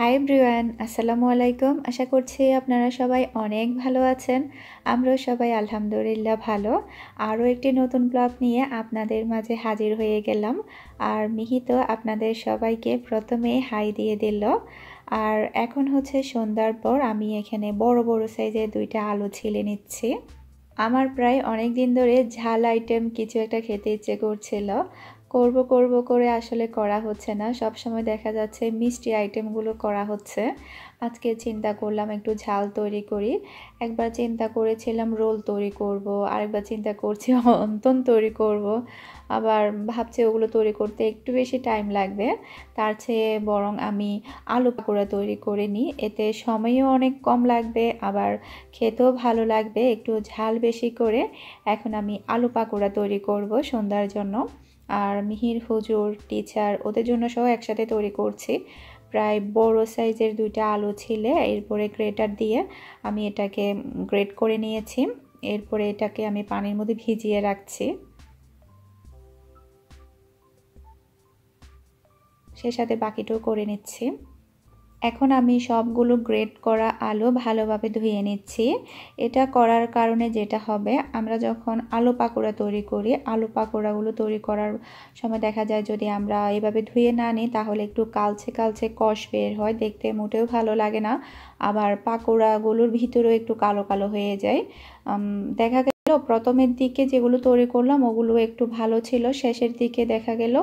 high ব্রিওয়ান আসসালামু আলাইকুম আশা করছি আপনারা সবাই অনেক ভালো আছেন আমরাও সবাই আলহামদুলিল্লাহ ভালো আরও একটি নতুন ব্লগ নিয়ে আপনাদের মাঝে হাজির হয়ে গেলাম আর মিহিত আপনাদের সবাইকে প্রথমে হাই দিয়ে দিল আর এখন হচ্ছে সন্ধ্যার পর আমি এখানে বড় বড় সাইজের দুইটা আলু ছিলে নিচ্ছি আমার প্রায় অনেক দিন ধরে ঝাল আইটেম কিছু একটা খেতে ইচ্ছে করছিল করব করব করে আসলে করা হচ্ছে না সব সময় দেখা যাচ্ছে মিষ্টি আইটেমগুলো করা হচ্ছে আজকে চিন্তা করলাম একটু ঝাল তৈরি করি একবার চিন্তা করেছিলাম রোল তৈরি করব আরেকবার চিন্তা করছি অন্তন তৈরি করব আবার ভাবছি ওগুলো তৈরি করতে একটু বেশি টাইম লাগবে তার চেয়ে বরং আমি আলু পাকোড়া তৈরি করে নিই এতে সময়ও অনেক কম লাগবে আবার খেতেও ভালো লাগবে একটু ঝাল বেশি করে এখন আমি আলু পাকোড়া তৈরি করব সন্ধ্যার জন্য আর মিহির হুজুর টিচার ওদের জন্য সহ একসাথে তৈরি করছি প্রায় বড় সাইজের দুইটা আলু ছিলে এরপরে গ্রেটার দিয়ে আমি এটাকে গ্রেট করে নিয়েছি এরপরে এটাকে আমি পানির মধ্যে ভিজিয়ে রাখছি সে সাথে বাকিটাও করে নিচ্ছি এখন আমি সবগুলো গ্রেট করা আলু ভালোভাবে ধুয়ে নিচ্ছি এটা করার কারণে যেটা হবে আমরা যখন আলু পাকোড়া তৈরি করি আলু পাকোড়াগুলো তৈরি করার সময় দেখা যায় যদি আমরা এভাবে ধুয়ে না নিই তাহলে একটু কালছে কালছে কষ বের হয় দেখতে মোটেও ভালো লাগে না আবার পাকোড়াগুলোর ভিতরেও একটু কালো কালো হয়ে যায় দেখা ছিল প্রথমের দিকে যেগুলো তৈরি করলাম ওগুলো একটু ভালো ছিল শেষের দিকে দেখা গেল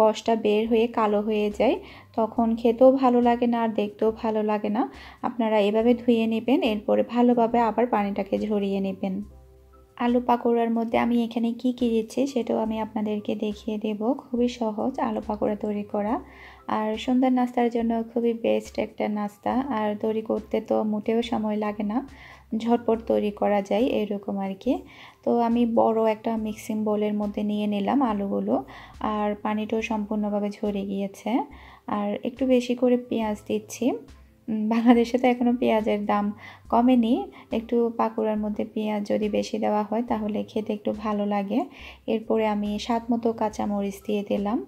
কষটা বের হয়ে কালো হয়ে যায় তখন খেতেও ভালো লাগে না আর দেখতেও ভালো লাগে না আপনারা এভাবে ধুয়ে নেবেন এরপরে ভালোভাবে আবার পানিটাকে ঝরিয়ে নেবেন আলু পাকোড়ার মধ্যে আমি এখানে কি কী দিচ্ছি সেটাও আমি আপনাদেরকে দেখিয়ে দেব খুবই সহজ আলু পাকোড়া তৈরি করা আর সুন্দর নাস্তার জন্য খুবই বেস্ট একটা নাস্তা আর তৈরি করতে তো মোটেও সময় লাগে না ঝটপট তৈরি করা যায় এরকম আর কি তো আমি বড় একটা মিক্সিং বোলের মধ্যে নিয়ে নিলাম আলুগুলো আর পানিটাও সম্পূর্ণভাবে ঝরে গিয়েছে আর একটু বেশি করে পেঁয়াজ দিচ্ছি বাংলাদেশে তো এখনও পেঁয়াজের দাম কমেনি একটু পাকুড়ার মধ্যে পেঁয়াজ যদি বেশি দেওয়া হয় তাহলে খেতে একটু ভালো লাগে এরপরে আমি স্বাদ মতো কাঁচামরিচ দিয়ে দিলাম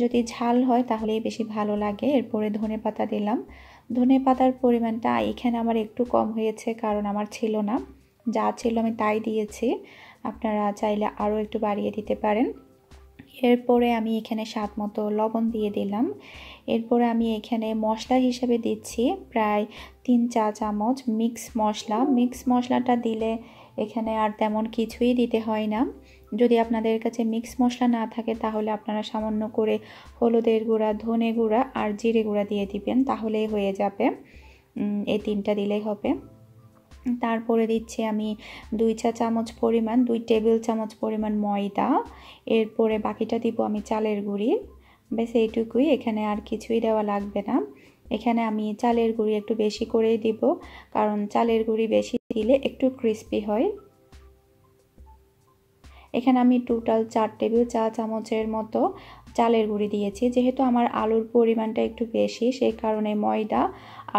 যদি ঝাল হয় তাহলেই বেশি ভালো লাগে এরপরে ধনে পাতা দিলাম ধনে পাতার পরিমাণটা এখানে আমার একটু কম হয়েছে কারণ আমার ছিল না যা ছিল আমি তাই দিয়েছি আপনারা চাইলে আরও একটু বাড়িয়ে দিতে পারেন এরপরে আমি এখানে স্বাদ মতো লবণ দিয়ে দিলাম এরপরে আমি এখানে মশলা হিসেবে দিচ্ছি প্রায় তিন চা চামচ মিক্স মশলা মিক্স মশলাটা দিলে এখানে আর তেমন কিছুই দিতে হয় না যদি আপনাদের কাছে মিক্স মশলা না থাকে তাহলে আপনারা সামান্য করে হলুদের গুঁড়া ধনে গুঁড়া আর জিরে গুঁড়া দিয়ে দিবেন তাহলেই হয়ে যাবে এই তিনটা দিলেই হবে তারপরে দিচ্ছি আমি দুই চা চামচ পরিমাণ দুই টেবিল চামচ পরিমাণ ময়দা এরপরে বাকিটা দিব আমি চালের গুঁড়ি ব্যাস এইটুকুই এখানে আর কিছুই দেওয়া লাগবে না এখানে আমি চালের গুঁড়ি একটু বেশি করেই দিব কারণ চালের গুঁড়ি বেশি দিলে একটু ক্রিস্পি হয় এখানে আমি টোটাল চার টেবিল চা চামচের মতো চালের গুঁড়ি দিয়েছি যেহেতু আমার আলুর পরিমাণটা একটু বেশি সেই কারণে ময়দা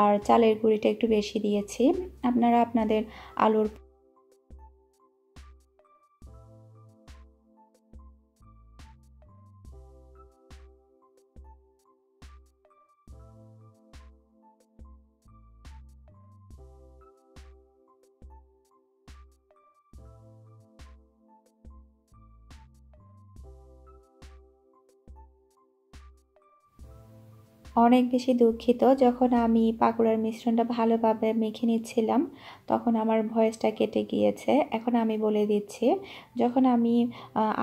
আর চালের গুঁড়িটা একটু বেশি দিয়েছি আপনারা আপনাদের আলুর অনেক বেশি দুঃখিত যখন আমি পাকুড়ার মিশ্রণটা ভালোভাবে মেখে নিচ্ছিলাম তখন আমার ভয়েসটা কেটে গিয়েছে এখন আমি বলে দিচ্ছি যখন আমি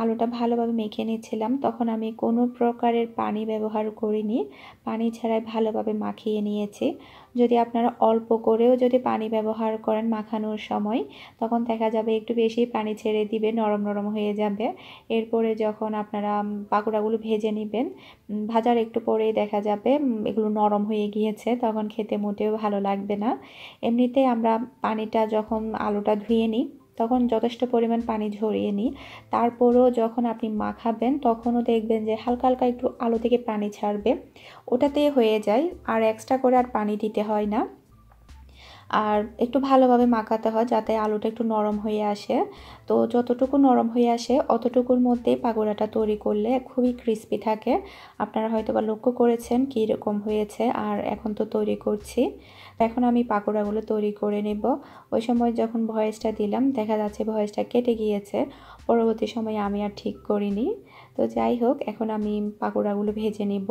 আলুটা ভালোভাবে মেখে নিচ্ছিলাম তখন আমি কোনো প্রকারের পানি ব্যবহার করিনি পানি ছাড়াই ভালোভাবে মাখিয়ে নিয়েছি যদি আপনারা অল্প করেও যদি পানি ব্যবহার করেন মাখানোর সময় তখন দেখা যাবে একটু বেশি পানি ছেড়ে দিবে নরম নরম হয়ে যাবে এরপরে যখন আপনারা পাকোড়াগুলো ভেজে নেবেন ভাজার একটু পরেই দেখা যাবে এগুলো নরম হয়ে গিয়েছে তখন খেতে মোটেও ভালো লাগবে না এমনিতে আমরা পানিটা যখন আলুটা ধুয়ে নিই তখন যথেষ্ট পরিমাণ পানি ঝরিয়ে নিই তারপরও যখন আপনি মাখাবেন তখনও দেখবেন যে হালকা হালকা একটু আলো থেকে পানি ছাড়বে ওটাতে হয়ে যায় আর এক্সট্রা করে আর পানি দিতে হয় না আর একটু ভালোভাবে মাখাতে হয় যাতে আলুটা একটু নরম হয়ে আসে তো যতটুকু নরম হয়ে আসে অতটুকুর মধ্যেই পাকোড়াটা তৈরি করলে খুবই ক্রিস্পি থাকে আপনারা হয়তো বা লক্ষ্য করেছেন কীরকম হয়েছে আর এখন তো তৈরি করছি এখন আমি পাকোড়াগুলো তৈরি করে নেব ওই সময় যখন ভয়েসটা দিলাম দেখা যাচ্ছে ভয়েসটা কেটে গিয়েছে পরবর্তী সময়ে আমি আর ঠিক করিনি তো যাই হোক এখন আমি পাকোড়াগুলো ভেজে নেব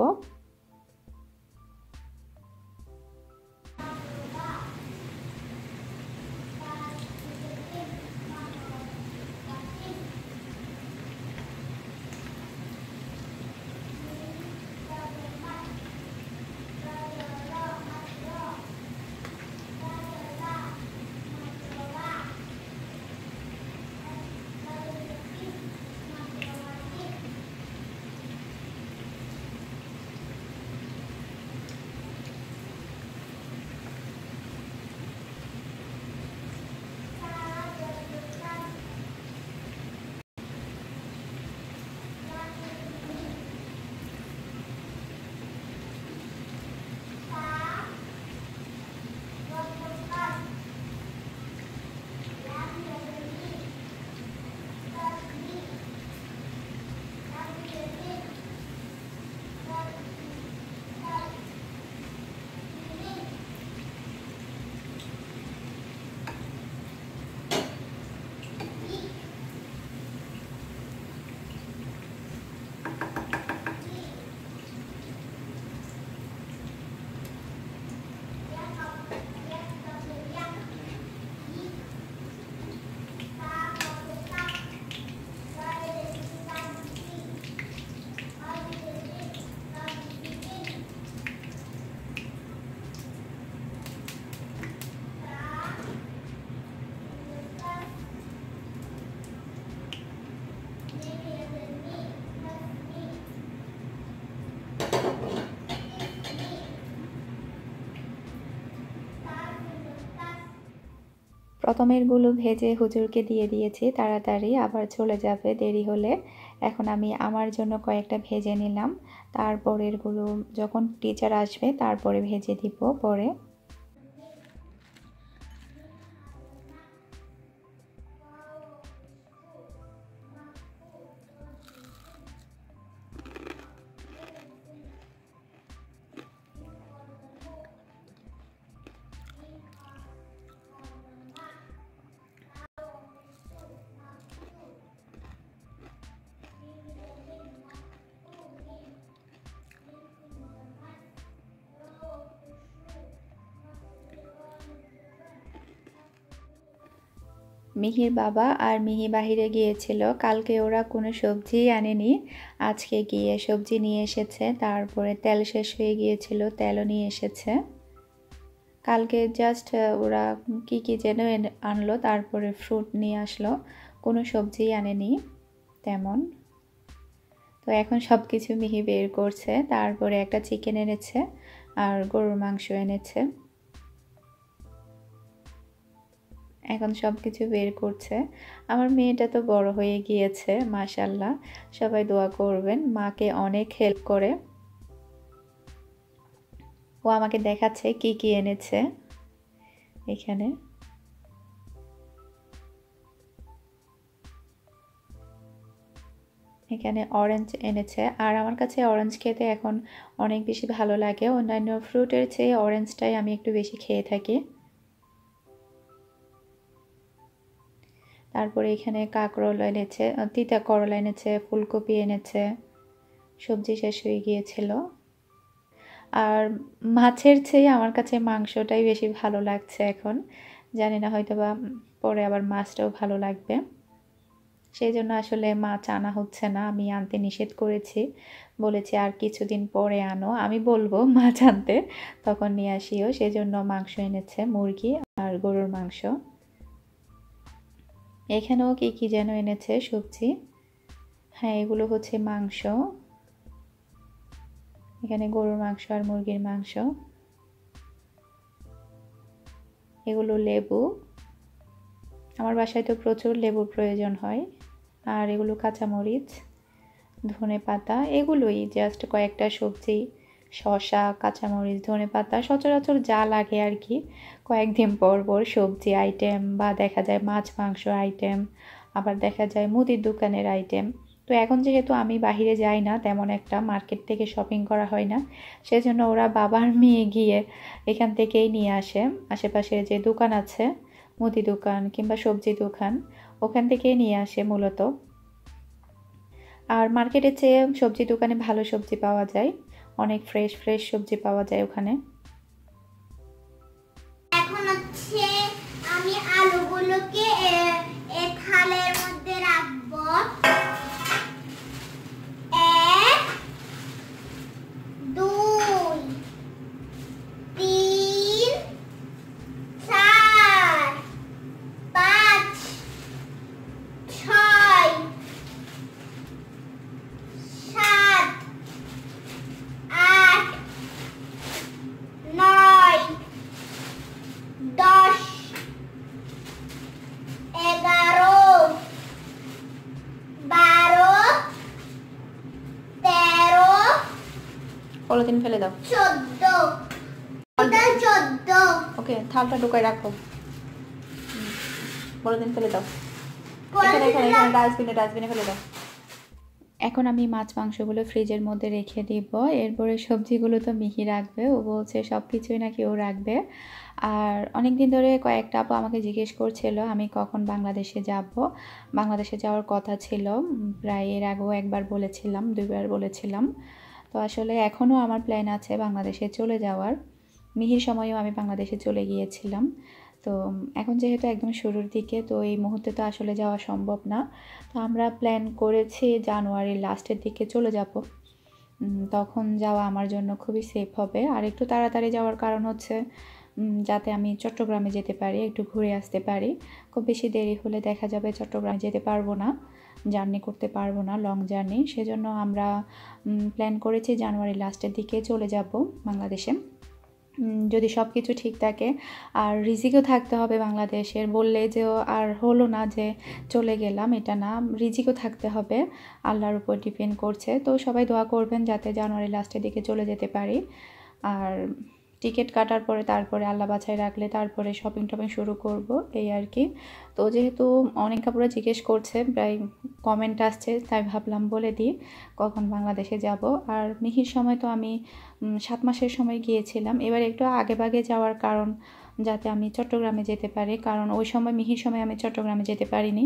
প্রথমেরগুলো ভেজে হুজুরকে দিয়ে দিয়েছি তাড়াতাড়ি আবার চলে যাবে দেরি হলে এখন আমি আমার জন্য কয়েকটা ভেজে নিলাম তারপরেরগুলো যখন টিচার আসবে তারপরে ভেজে দিব পরে মিহির বাবা আর মিহি বাহিরে গিয়েছিল কালকে ওরা কোনো সবজি আনেনি আজকে গিয়ে সবজি নিয়ে এসেছে তারপরে তেল শেষ হয়ে গিয়েছিল তেলও নিয়ে এসেছে কালকে জাস্ট ওরা কি কি যেন আনলো তারপরে ফ্রুট নিয়ে আসলো কোনো সবজি আনেনি তেমন তো এখন সব কিছু মিহি বের করছে তারপরে একটা চিকেন এনেছে আর গরুর মাংস এনেছে এখন সব কিছু বের করছে আমার মেয়েটা তো বড় হয়ে গিয়েছে মাশাল্লাহ সবাই দোয়া করবেন মাকে অনেক হেল্প করে ও আমাকে দেখাচ্ছে কি কি এনেছে এখানে এখানে অরেঞ্জ এনেছে আর আমার কাছে অরেঞ্জ খেতে এখন অনেক বেশি ভালো লাগে অন্যান্য ফ্রুটের চেয়ে অরেঞ্জটাই আমি একটু বেশি খেয়ে থাকি তারপরে এখানে কাঁকরোল এনেছে তিতা করল এনেছে ফুলকপি এনেছে সবজি শেষ হয়ে গিয়েছিল আর মাছের চেয়ে আমার কাছে মাংসটাই বেশি ভালো লাগছে এখন জানি না হয়তো বা পরে আবার মাছটাও ভালো লাগবে সেই জন্য আসলে মাছ আনা হচ্ছে না আমি আনতে নিষেধ করেছি বলেছি আর কিছুদিন পরে আনো আমি বলবো মাছ আনতে তখন নিয়ে আসিও সেই জন্য মাংস এনেছে মুরগি আর গরুর মাংস এখানেও কি কি যেন এনেছে সবজি হ্যাঁ এগুলো হচ্ছে মাংস এখানে গরুর মাংস আর মুরগির মাংস এগুলো লেবু আমার বাসায় তো প্রচুর লেবুর প্রয়োজন হয় আর এগুলো কাঁচামরিচ ধনে পাতা এগুলোই জাস্ট কয়েকটা সবজি শশা কাঁচামরিচ ধনে পাতা সচরাচর যা লাগে আর কি কয়েকদিন পর পর সবজি আইটেম বা দেখা যায় মাছ মাংস আইটেম আবার দেখা যায় মুদির দোকানের আইটেম তো এখন যেহেতু আমি বাহিরে যাই না তেমন একটা মার্কেট থেকে শপিং করা হয় না সেজন্য ওরা বাবার মেয়ে গিয়ে এখান থেকেই নিয়ে আসে আশেপাশে যে দোকান আছে মুদি দোকান কিংবা সবজি দোকান ওখান থেকেই নিয়ে আসে মূলত আর মার্কেটের চেয়ে সবজি দোকানে ভালো সবজি পাওয়া যায় অনেক ফ্রেশ ফ্রেশ সবজি পাওয়া যায় ওখানে এখন হচ্ছে আমি আলুগুলোকে থালের মধ্যে রাখব এক দুই পলিথিন ফেলে দাও ওকে থালটা ঢুকাই রাখো পলিথিন ফেলে দাও ডাস্টবিনে ডাস্টবিনে ফেলে দাও এখন আমি মাছ মাংসগুলো ফ্রিজের মধ্যে রেখে দিব এরপরে সবজিগুলো তো মিহি রাখবে ও বলছে সব কিছুই নাকি ও রাখবে আর অনেক দিন ধরে কয়েকটা আপু আমাকে জিজ্ঞেস করছিল আমি কখন বাংলাদেশে যাব বাংলাদেশে যাওয়ার কথা ছিল প্রায় এর আগেও একবার বলেছিলাম দুইবার বলেছিলাম তো আসলে এখনও আমার প্ল্যান আছে বাংলাদেশে চলে যাওয়ার মিহির সময়েও আমি বাংলাদেশে চলে গিয়েছিলাম তো এখন যেহেতু একদম শুরুর দিকে তো এই মুহূর্তে তো আসলে যাওয়া সম্ভব না তো আমরা প্ল্যান করেছি জানুয়ারির লাস্টের দিকে চলে যাব তখন যাওয়া আমার জন্য খুবই সেফ হবে আর একটু তাড়াতাড়ি যাওয়ার কারণ হচ্ছে যাতে আমি চট্টগ্রামে যেতে পারি একটু ঘুরে আসতে পারি খুব বেশি দেরি হলে দেখা যাবে চট্টগ্রামে যেতে পারবো না জার্নি করতে পারবো না লং জার্নি সেজন্য আমরা প্ল্যান করেছি জানুয়ারি লাস্টের দিকে চলে যাব বাংলাদেশে যদি সব কিছু ঠিক থাকে আর রিজিকও থাকতে হবে বাংলাদেশের বললে যে আর হলো না যে চলে গেলাম এটা না রিজিকও থাকতে হবে আল্লাহর উপর ডিপেন্ড করছে তো সবাই দোয়া করবেন যাতে জানুয়ারি লাস্টের দিকে চলে যেতে পারি আর টিকিট কাটার পরে তারপরে আল্লাহ বাছাই রাখলে তারপরে শপিং টপিং শুরু করব এই আর কি তো যেহেতু অনেক কাপড়ে জিজ্ঞেস করছে প্রায় কমেন্ট আসছে তাই ভাবলাম বলে দিই কখন বাংলাদেশে যাব আর মিহির সময় তো আমি সাত মাসের সময় গিয়েছিলাম এবার একটু আগে বাগে যাওয়ার কারণ যাতে আমি চট্টগ্রামে যেতে পারি কারণ ওই সময় মিহির সময় আমি চট্টগ্রামে যেতে পারিনি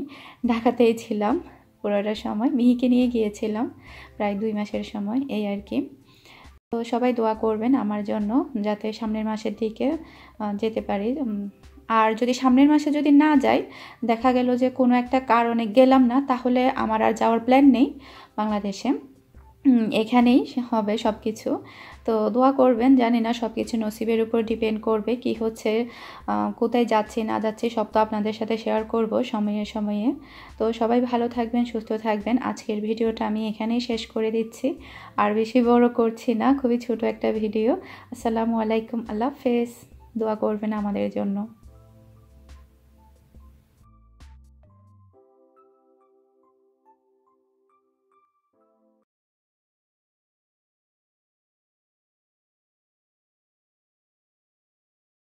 ঢাকাতেই ছিলাম পুরোটা সময় মিহিকে নিয়ে গিয়েছিলাম প্রায় দুই মাসের সময় এই আর কি তো সবাই দোয়া করবেন আমার জন্য যাতে সামনের মাসের দিকে যেতে পারি আর যদি সামনের মাসে যদি না যাই দেখা গেল যে কোনো একটা কারণে গেলাম না তাহলে আমার আর যাওয়ার প্ল্যান নেই বাংলাদেশে এখানেই হবে সব কিছু তো দোয়া করবেন জানি না সব কিছু নসিবের উপর ডিপেন্ড করবে কি হচ্ছে কোথায় যাচ্ছে না যাচ্ছি সব তো আপনাদের সাথে শেয়ার করব সময়ে সময়ে তো সবাই ভালো থাকবেন সুস্থ থাকবেন আজকের ভিডিওটা আমি এখানেই শেষ করে দিচ্ছি আর বেশি বড় করছি না খুবই ছোট একটা ভিডিও আসসালামু আলাইকুম আল্লাহ ফেস দোয়া করবেন আমাদের জন্য